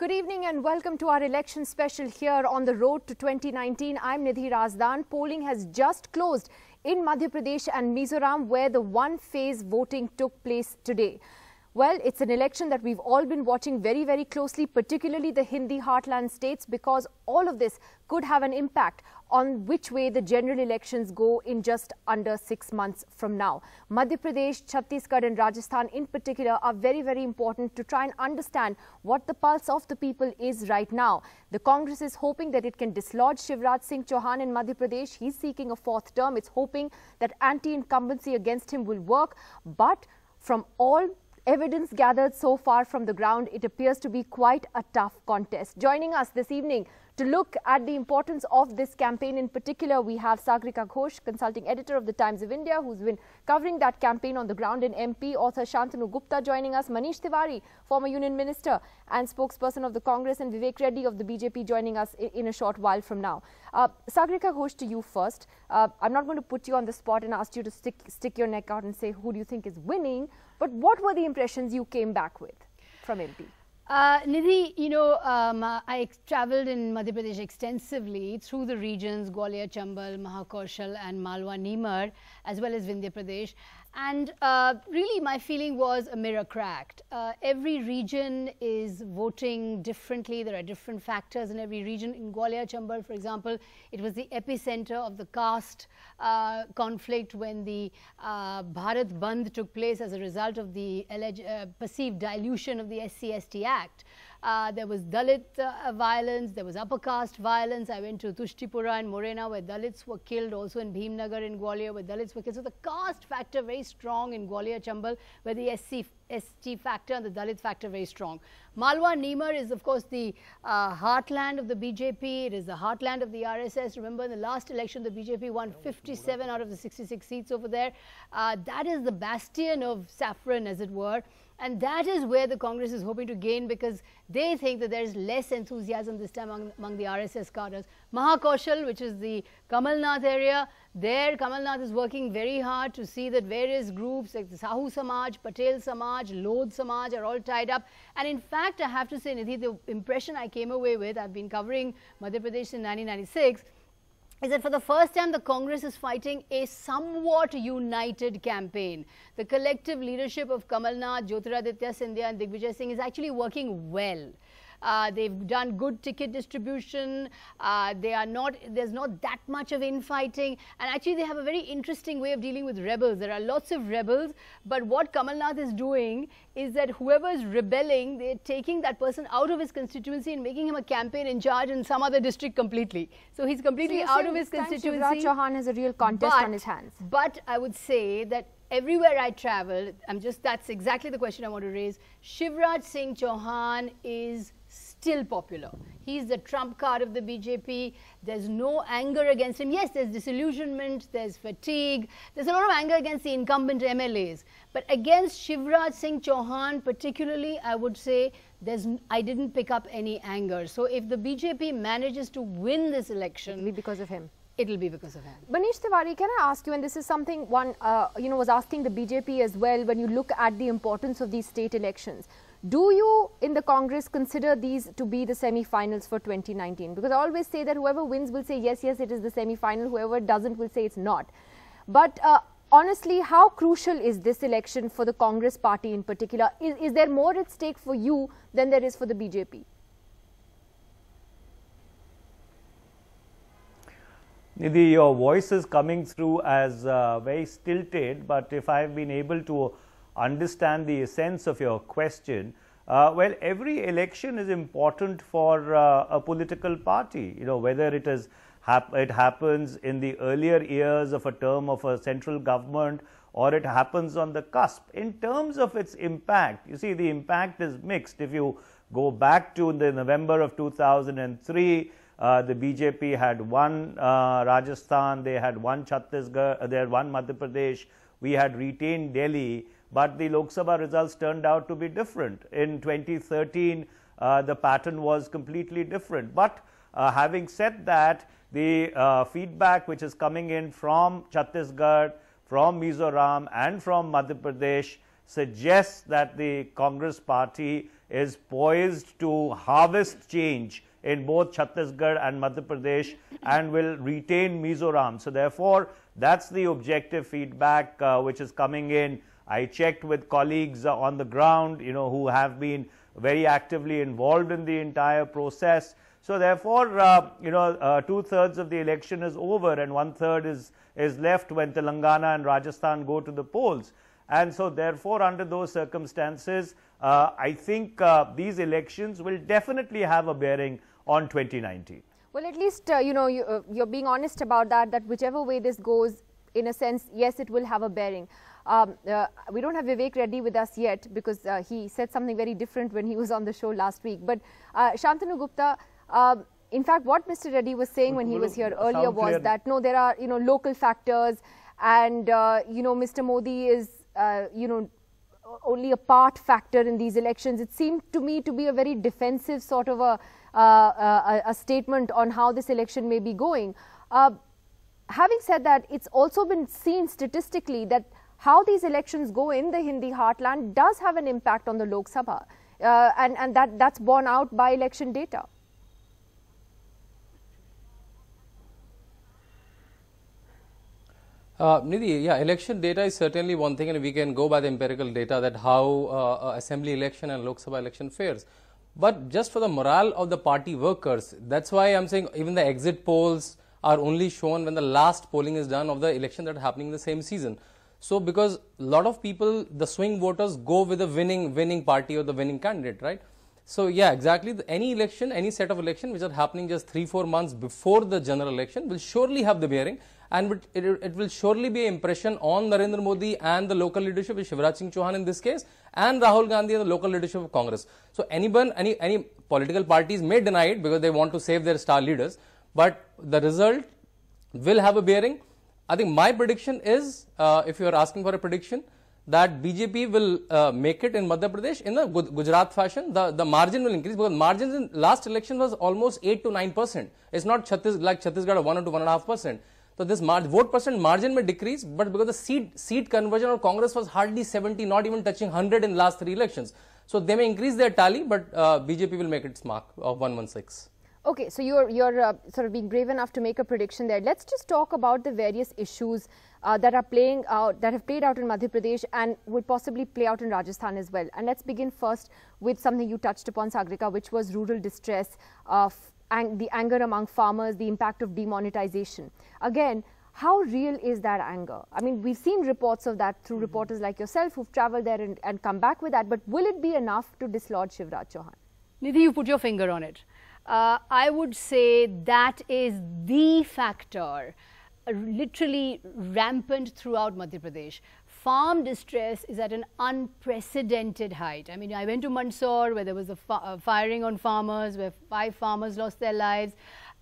Good evening and welcome to our election special here on the road to 2019. I'm Nidhi Razdan. Polling has just closed in Madhya Pradesh and Mizoram where the one-phase voting took place today. Well, it's an election that we've all been watching very, very closely, particularly the Hindi heartland states, because all of this could have an impact on which way the general elections go in just under six months from now. Madhya Pradesh, Chhattisgarh and Rajasthan in particular are very, very important to try and understand what the pulse of the people is right now. The Congress is hoping that it can dislodge Shivraj Singh Chauhan in Madhya Pradesh. He's seeking a fourth term. It's hoping that anti-incumbency against him will work. But from all evidence gathered so far from the ground, it appears to be quite a tough contest. Joining us this evening to look at the importance of this campaign in particular, we have Sagrika Ghosh, consulting editor of the Times of India, who's been covering that campaign on the ground in MP, author Shantanu Gupta joining us, Manish Tiwari, former union minister and spokesperson of the Congress, and Vivek Reddy of the BJP joining us in a short while from now. Uh, Sagrika Ghosh, to you first. Uh, I'm not going to put you on the spot and ask you to stick, stick your neck out and say who do you think is winning, but what were the impressions you came back with from MP? Uh, Nidhi, you know, um, I traveled in Madhya Pradesh extensively through the regions Gwalior, Chambal, Mahakoshal, and Malwa Neemar as well as Vindhya Pradesh and uh, really, my feeling was a mirror cracked. Uh, every region is voting differently. There are different factors in every region. In Gwalior Chambal, for example, it was the epicenter of the caste uh, conflict when the uh, Bharat Bandh took place as a result of the alleged, uh, perceived dilution of the SCST Act. Uh, there was Dalit uh, violence, there was upper caste violence. I went to Tushtipura and Morena where Dalits were killed, also in Bhimnagar in Gwalior where Dalits were killed. So the caste factor very strong in Gwalior Chambal where the SC ST factor and the Dalit factor very strong. Malwa Neemar is of course the uh, heartland of the BJP, it is the heartland of the RSS. Remember in the last election the BJP won 57 out of the 66 seats over there. Uh, that is the bastion of saffron as it were. And that is where the Congress is hoping to gain because they think that there is less enthusiasm this time among, among the RSS cadres. Mahakoshal, which is the Kamalnath area, there, Kamal Nath is working very hard to see that various groups like the Sahu Samaj, Patel Samaj, Lodh Samaj are all tied up. And in fact, I have to say, Nidhi, the impression I came away with, I've been covering Madhya Pradesh in 1996, is that for the first time the Congress is fighting a somewhat united campaign. The collective leadership of Kamal Nath, Jyotiraditya Sindhya and Digvijay Singh is actually working well. Uh, they've done good ticket distribution. Uh, they are not, there's not that much of infighting. And actually, they have a very interesting way of dealing with rebels. There are lots of rebels, but what Kamal Nath is doing is that whoever is rebelling, they're taking that person out of his constituency and making him a campaign in charge in some other district completely. So he's completely so out of his constituency. Chauhan has a real contest but, on his hands. But I would say that everywhere I travel, I'm just, that's exactly the question I want to raise. Shivraj Singh Chauhan is still popular. He's the trump card of the BJP. There's no anger against him. Yes, there's disillusionment, there's fatigue, there's a lot of anger against the incumbent MLAs. But against Shivraj Singh Chauhan, particularly, I would say there's I didn't pick up any anger. So if the BJP manages to win this election, it'll be because of him it'll be because of him. Manish Tiwari, can I ask you, and this is something one, uh, you know, was asking the BJP as well, when you look at the importance of these state elections, do you in the Congress consider these to be the semi-finals for 2019? Because I always say that whoever wins will say, yes, yes, it is the semi-final. Whoever doesn't will say it's not. But uh, honestly, how crucial is this election for the Congress party in particular? Is, is there more at stake for you than there is for the BJP? Nidhi, your voice is coming through as uh, very stilted, but if I've been able to understand the essence of your question, uh, well, every election is important for uh, a political party, you know, whether it is hap it happens in the earlier years of a term of a central government or it happens on the cusp. In terms of its impact, you see the impact is mixed. If you go back to the November of 2003, uh, the BJP had one uh, Rajasthan, they had one Chhattisgarh, uh, they had one Madhya Pradesh. We had retained Delhi, but the Lok Sabha results turned out to be different. In 2013, uh, the pattern was completely different. But uh, having said that, the feedback which is coming in from Chhattisgarh, from Mizoram, and from Madhya Pradesh suggests that the Congress party is poised to harvest change in both Chhattisgarh and Madhya Pradesh and will retain Mizoram. So therefore, that's the objective feedback uh, which is coming in. I checked with colleagues uh, on the ground, you know, who have been very actively involved in the entire process. So therefore, uh, you know, uh, two thirds of the election is over and one third is, is left when Telangana and Rajasthan go to the polls. And so therefore, under those circumstances, uh, I think uh, these elections will definitely have a bearing on 2019. Well, at least, uh, you know, you, uh, you're being honest about that, that whichever way this goes, in a sense, yes, it will have a bearing. Um, uh, we don't have Vivek Reddy with us yet because uh, he said something very different when he was on the show last week. But uh, Shantanu Gupta, um, in fact, what Mr. Reddy was saying when he was here earlier was clear. that no, there are you know local factors, and uh, you know Mr. Modi is uh, you know only a part factor in these elections. It seemed to me to be a very defensive sort of a uh, uh, a, a, statement on how this election may be going. Uh, having said that, it's also been seen statistically that how these elections go in the Hindi heartland does have an impact on the Lok Sabha. Uh, and, and that, that's borne out by election data. Uh, Nidhi, yeah, election data is certainly one thing, and we can go by the empirical data that how uh, assembly election and Lok Sabha election fares but just for the morale of the party workers. That's why I'm saying even the exit polls are only shown when the last polling is done of the election that are happening in the same season. So because a lot of people, the swing voters go with the winning, winning party or the winning candidate, right? So yeah, exactly. The, any election, any set of election which are happening just three, four months before the general election will surely have the bearing and it, it, it will surely be impression on Narendra Modi and the local leadership, Shivraj Singh Chauhan in this case and Rahul Gandhi and the local leadership of Congress. So anyone, any, any political parties may deny it because they want to save their star leaders, but the result will have a bearing. I think my prediction is, uh, if you are asking for a prediction, that BJP will uh, make it in Madhya Pradesh in a Gujarat fashion. The, the margin will increase because margins in last election was almost 8 to 9 percent. It's not Chhattis, like Chhattisgarh 1 or 1.5 percent. So this mar vote percent margin may decrease, but because the seat seat conversion of Congress was hardly 70, not even touching 100 in last three elections. So they may increase their tally, but uh, BJP will make its mark of 116. Okay, so you're you're uh, sort of being brave enough to make a prediction there. Let's just talk about the various issues uh, that are playing out, that have played out in Madhya Pradesh and would possibly play out in Rajasthan as well. And let's begin first with something you touched upon, Sagrika, which was rural distress the anger among farmers, the impact of demonetization. Again, how real is that anger? I mean, we've seen reports of that through mm -hmm. reporters like yourself who've traveled there and, and, come back with that, but will it be enough to dislodge Shivraj Chauhan? Nidhi, you put your finger on it. Uh, I would say that is the factor literally rampant throughout Madhya Pradesh farm distress is at an unprecedented height. I mean, I went to Mandsaur where there was a uh, firing on farmers, where five farmers lost their lives.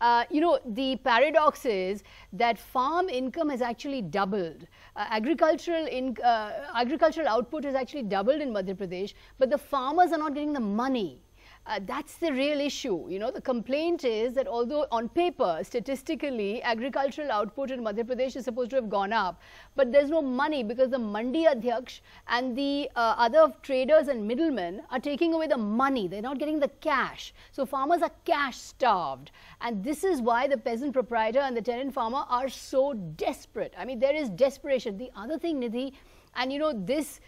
Uh, you know, the paradox is that farm income has actually doubled. Uh, agricultural, in, uh, agricultural output has actually doubled in Madhya Pradesh, but the farmers are not getting the money. Uh, that's the real issue. You know, the complaint is that although on paper, statistically, agricultural output in Madhya Pradesh is supposed to have gone up, but there's no money because the Mandi Adhyaksh and the uh, other traders and middlemen are taking away the money. They're not getting the cash. So farmers are cash starved. And this is why the peasant proprietor and the tenant farmer are so desperate. I mean, there is desperation. The other thing, Nidhi, and you know, this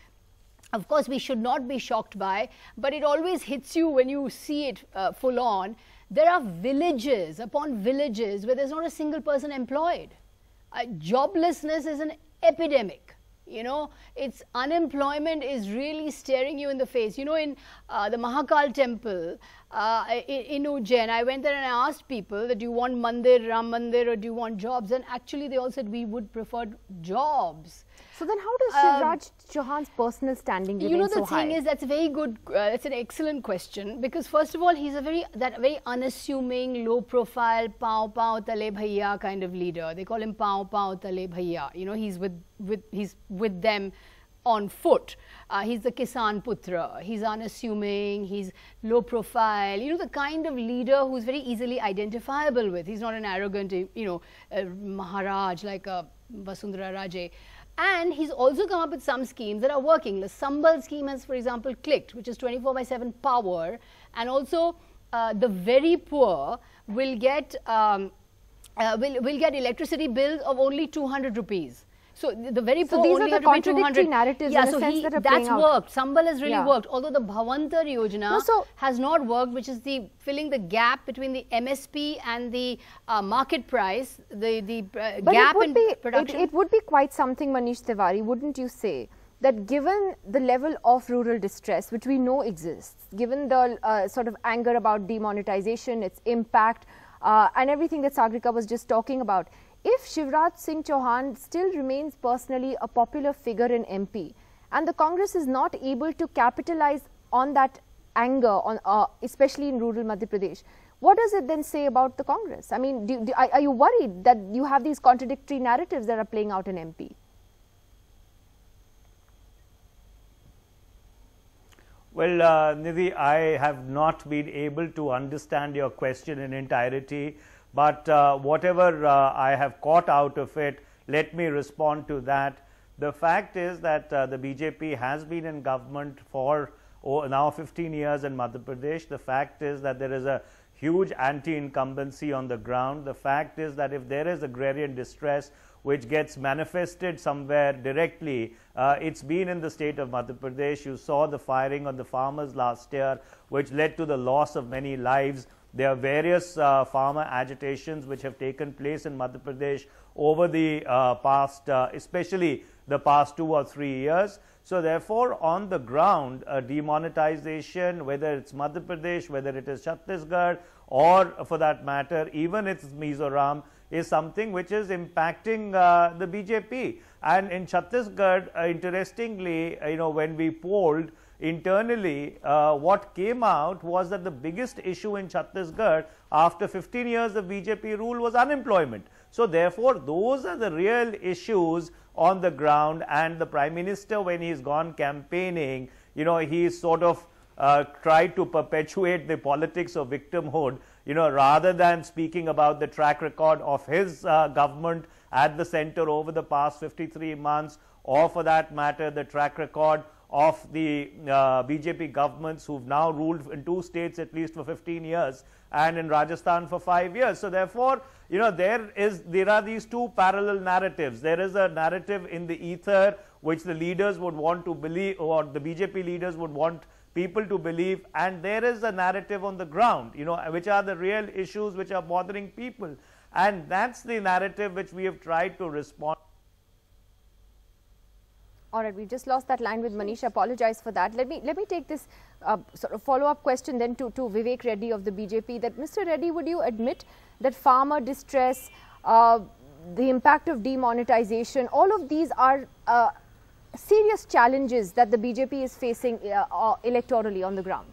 of course, we should not be shocked by, but it always hits you when you see it uh, full on. There are villages upon villages where there's not a single person employed. Uh, joblessness is an epidemic. You know, it's unemployment is really staring you in the face. You know, in uh, the Mahakal temple uh, in, in Ujjain, I went there and I asked people that do you want mandir, Ram mandir, or do you want jobs? And actually, they all said we would prefer jobs so then, how does Shivraj um, Chauhan's personal standing remain so high? You know, the so thing high? is, that's a very good. Uh, it's an excellent question because first of all, he's a very that very unassuming, low-profile, pao pao tale bhaiya kind of leader. They call him pao pao tale bhaiya. You know, he's with with he's with them on foot. Uh, he's the Kisan Putra. He's unassuming, he's low profile, you know, the kind of leader who's very easily identifiable with. He's not an arrogant, you know, uh, Maharaj like a uh, Vasundhara Raj. And he's also come up with some schemes that are working. The Sambal scheme has, for example, clicked, which is 24 by 7 power. And also, uh, the very poor will get, um, uh, will, will get electricity bills of only 200 rupees. So the very so these are the contradictory narratives yeah, in so sense he, that that's worked. Sambal has really yeah. worked, although the Bhavantar Yojana no, so has not worked, which is the filling the gap between the MSP and the uh, market price, the the uh, but gap it would in be, production. It, it would be quite something, Manish Tiwari, wouldn't you say? that given the level of rural distress, which we know exists, given the uh, sort of anger about demonetization, its impact, uh, and everything that Sagrika was just talking about, if Shivraj Singh Chauhan still remains personally a popular figure in MP and the Congress is not able to capitalize on that anger, on, uh, especially in rural Madhya Pradesh, what does it then say about the Congress? I mean, do, do, are, you worried that you have these contradictory narratives that are playing out in MP? Well, uh, Nidhi, I have not been able to understand your question in entirety but uh, whatever uh, I have caught out of it, let me respond to that. The fact is that uh, the BJP has been in government for oh, now 15 years in Madhya Pradesh. The fact is that there is a huge anti-incumbency on the ground. The fact is that if there is agrarian distress, which gets manifested somewhere directly. Uh, it's been in the state of Madhya Pradesh. You saw the firing on the farmers last year, which led to the loss of many lives. There are various uh, farmer agitations which have taken place in Madhya Pradesh over the uh, past, uh, especially the past two or three years. So therefore, on the ground, demonetization, whether it's Madhya Pradesh, whether it is Chhattisgarh, or for that matter, even it's Mizoram, is something which is impacting uh, the BJP. And in Chhattisgarh, uh, interestingly, you know, when we polled, internally, uh, what came out was that the biggest issue in Chhattisgarh after 15 years of BJP rule was unemployment. So therefore, those are the real issues on the ground and the Prime Minister when he's gone campaigning, you know, he's sort of uh, tried to perpetuate the politics of victimhood, you know, rather than speaking about the track record of his uh, government at the center over the past 53 months or for that matter the track record of the uh, BJP governments who've now ruled in two states at least for 15 years and in Rajasthan for five years. So therefore, you know, there is, there are these two parallel narratives. There is a narrative in the ether which the leaders would want to believe or the BJP leaders would want people to believe and there is a narrative on the ground, you know, which are the real issues which are bothering people. And that's the narrative which we have tried to respond all right, we just lost that line with Manisha. Apologize for that. Let me let me take this uh, sort of follow-up question then to, to Vivek Reddy of the BJP. That Mr. Reddy, would you admit that farmer distress, uh, the impact of demonetization, all of these are uh, serious challenges that the BJP is facing uh, uh, electorally on the ground?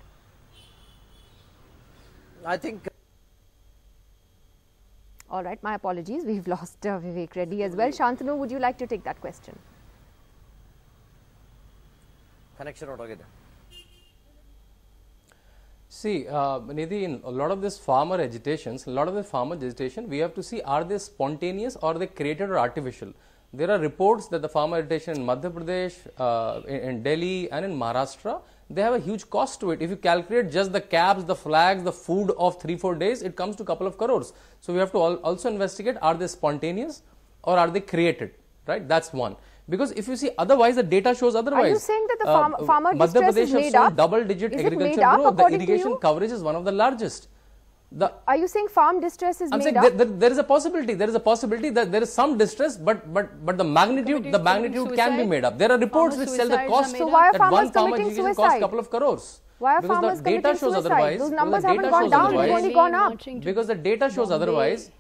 I think. All right, my apologies. We've lost uh, Vivek Reddy as well. Shantanu, would you like to take that question? Connection ಹೊರಟೋಗಿದೆ See, uh, Nidhi, in a lot of this farmer agitations, a lot of the farmer agitation, we have to see are they spontaneous or they created or artificial. There are reports that the farmer agitation in Madhya Pradesh, uh, in, in, Delhi and in Maharashtra, they have a huge cost to it. If you calculate just the caps, the flags, the food of 3-4 days, it comes to a couple of crores. So, we have to also investigate are they spontaneous or are they created, right? That's one. Because if you see, otherwise the data shows otherwise. Are you saying that the uh, farm, uh, farmer Madhya Pradesh has shown double-digit agriculture growth. The irrigation coverage is one of the largest. The Are you saying farm distress is I'm saying there, there, there is a possibility. There is a possibility that there is some distress, but but but the magnitude the magnitude can be made up. There are reports farmers which tell the cost so why that one farmer irrigation costs a couple of crores. Why are because farmers the data shows suicide? otherwise. Those numbers haven't gone down; they've only gone up. Because the data shows otherwise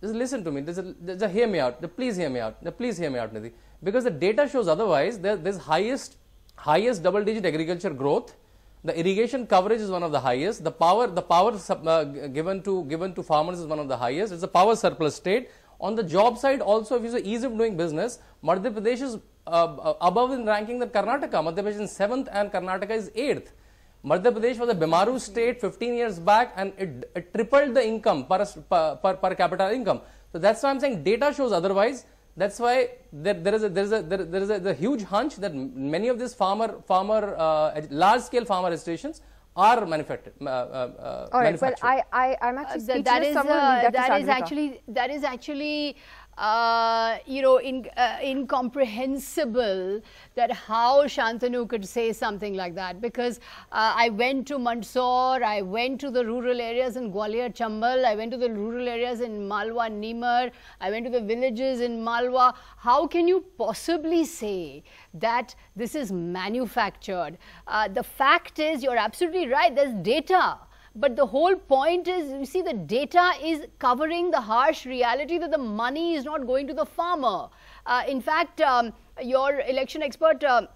just listen to me. Just, just, just hear me out. Just please hear me out. Just please hear me out, Nidhi. Because the data shows otherwise, there, there's highest, highest double-digit agriculture growth. The irrigation coverage is one of the highest. The power, the power sub, uh, given to given to farmers is one of the highest. It's a power surplus state. On the job side, also, if you say ease of doing business, Madhya Pradesh is uh, uh above in ranking than Karnataka. Madhya Pradesh is seventh and Karnataka is eighth. Madhya Pradesh was a bimaru state 15 years back and it, it tripled the income per, per, per, capita income. So that's why I'm saying data shows otherwise. That's why there, there is a, there is a, there, there is a the huge hunch that many of these farmer, farmer uh, large scale farmer stations are manufactured. Uh, uh, uh All right, well, I, I, I'm actually uh, that, uh, that is, that is actually, that is actually uh, you know, in, uh, incomprehensible that how Shantanu could say something like that because uh, I went to Mandsaur, I went to the rural areas in Gwalior, Chambal, I went to the rural areas in Malwa, Nimar, I went to the villages in Malwa. How can you possibly say that this is manufactured? Uh, the fact is, you're absolutely right, there's data but the whole point is, you see, the data is covering the harsh reality that the money is not going to the farmer. Uh, in fact, um, your election expert, uh,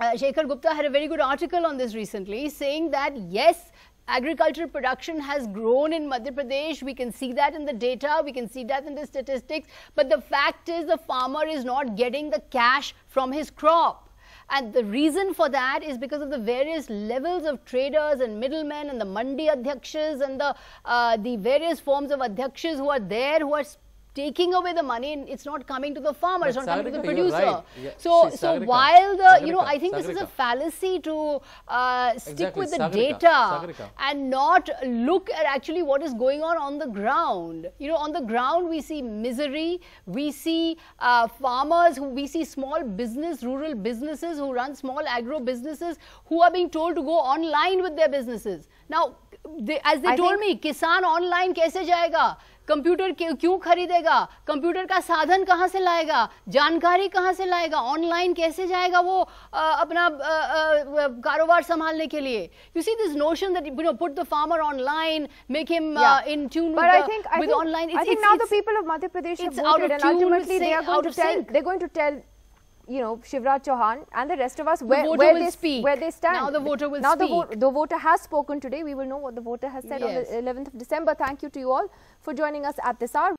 uh, Shekhar Gupta, had a very good article on this recently saying that, yes, agricultural production has grown in Madhya Pradesh. We can see that in the data. We can see that in the statistics. But the fact is the farmer is not getting the cash from his crop. And the reason for that is because of the various levels of traders and middlemen and the mandi adhyakshas and the, uh, the various forms of adhyakshas who are there who are taking away the money and it's not coming to the farmer, but it's not Sagarika, coming to the producer. Right. Yeah. So, See, so while the, Sagarika, you know, I think this is a fallacy to uh, stick exactly. with the data and not look at actually what is going on on the ground. You know, on the ground we see misery, we see uh, farmers, who, we see small business, rural businesses who run small agro businesses who are being told to go online with their businesses. Now, they, as they I told me, Kisan online kaise jayega? Computer क्यों खरीदेगा computer का साधन कहाँ से लाएगा जानकारी कहाँ से लाएगा ऑनलाइन कैसे जाएगा वो आ, अपना कारोबार संभालने के लिए you see this notion that you know put the farmer online make him in tune but I think I think now the people of Madhya Pradesh have voted and ultimately they are going to tell they're going to tell you know, Shivraj Chauhan and the rest of us where, the where, they, speak. where they stand. Now the voter will now speak. Now the, vo the, voter has spoken today. We will know what the voter has said yes. on the 11th of December. Thank you to you all for joining us at this hour.